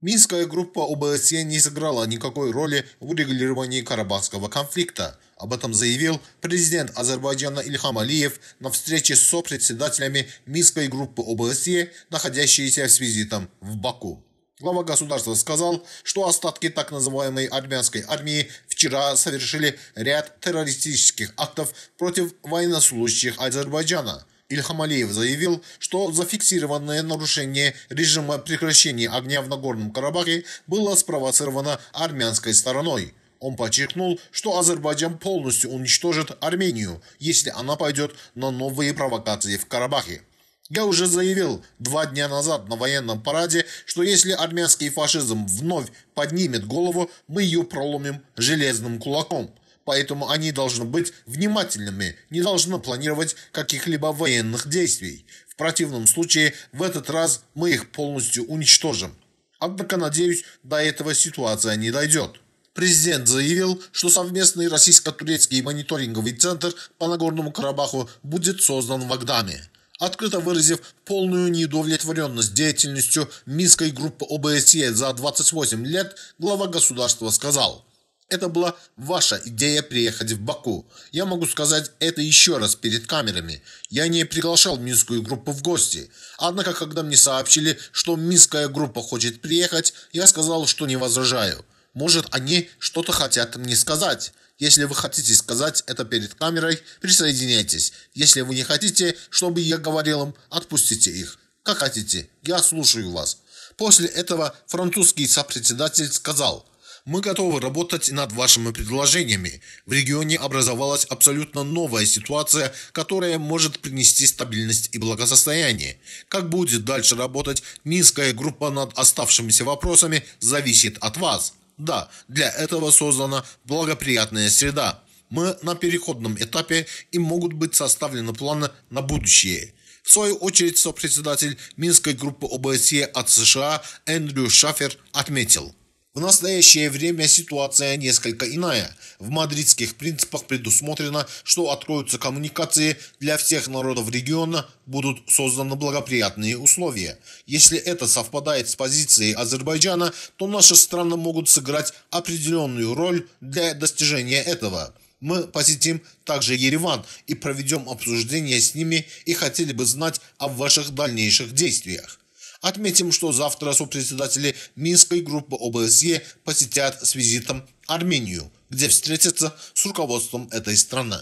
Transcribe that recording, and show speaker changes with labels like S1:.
S1: Минская группа ОБСЕ не сыграла никакой роли в урегулировании Карабахского конфликта. Об этом заявил президент Азербайджана Ильхам Алиев на встрече с сопредседателями Минской группы ОБСЕ, находящейся с визитом в Баку. Глава государства сказал, что остатки так называемой армянской армии вчера совершили ряд террористических актов против военнослужащих Азербайджана – Ильхам Алиев заявил, что зафиксированное нарушение режима прекращения огня в Нагорном Карабахе было спровоцировано армянской стороной. Он подчеркнул, что Азербайджан полностью уничтожит Армению, если она пойдет на новые провокации в Карабахе. Я уже заявил два дня назад на военном параде, что если армянский фашизм вновь поднимет голову, мы ее проломим железным кулаком поэтому они должны быть внимательными, не должны планировать каких-либо военных действий. В противном случае в этот раз мы их полностью уничтожим. Однако, надеюсь, до этого ситуация не дойдет. Президент заявил, что совместный российско-турецкий мониторинговый центр по Нагорному Карабаху будет создан в Агдаме открыто выразив полную неудовлетворенность деятельностью Минской группы ОБСЕ за 28 лет, глава государства сказал – это была ваша идея приехать в Баку. Я могу сказать это еще раз перед камерами. Я не приглашал минскую группу в гости. Однако, когда мне сообщили, что минская группа хочет приехать, я сказал, что не возражаю. Может, они что-то хотят мне сказать. Если вы хотите сказать это перед камерой, присоединяйтесь. Если вы не хотите, чтобы я говорил им, отпустите их. Как хотите, я слушаю вас. После этого французский сопредседатель сказал – мы готовы работать над вашими предложениями. В регионе образовалась абсолютно новая ситуация, которая может принести стабильность и благосостояние. Как будет дальше работать Минская группа над оставшимися вопросами, зависит от вас. Да, для этого создана благоприятная среда. Мы на переходном этапе и могут быть составлены планы на будущее. В свою очередь, сопредседатель Минской группы ОБСЕ от США Эндрю Шафер отметил – в настоящее время ситуация несколько иная. В мадридских принципах предусмотрено, что откроются коммуникации для всех народов региона, будут созданы благоприятные условия. Если это совпадает с позицией Азербайджана, то наши страны могут сыграть определенную роль для достижения этого. Мы посетим также Ереван и проведем обсуждение с ними и хотели бы знать о ваших дальнейших действиях. Отметим, что завтра сопредседатели Минской группы ОБСЕ посетят с визитом Армению, где встретятся с руководством этой страны.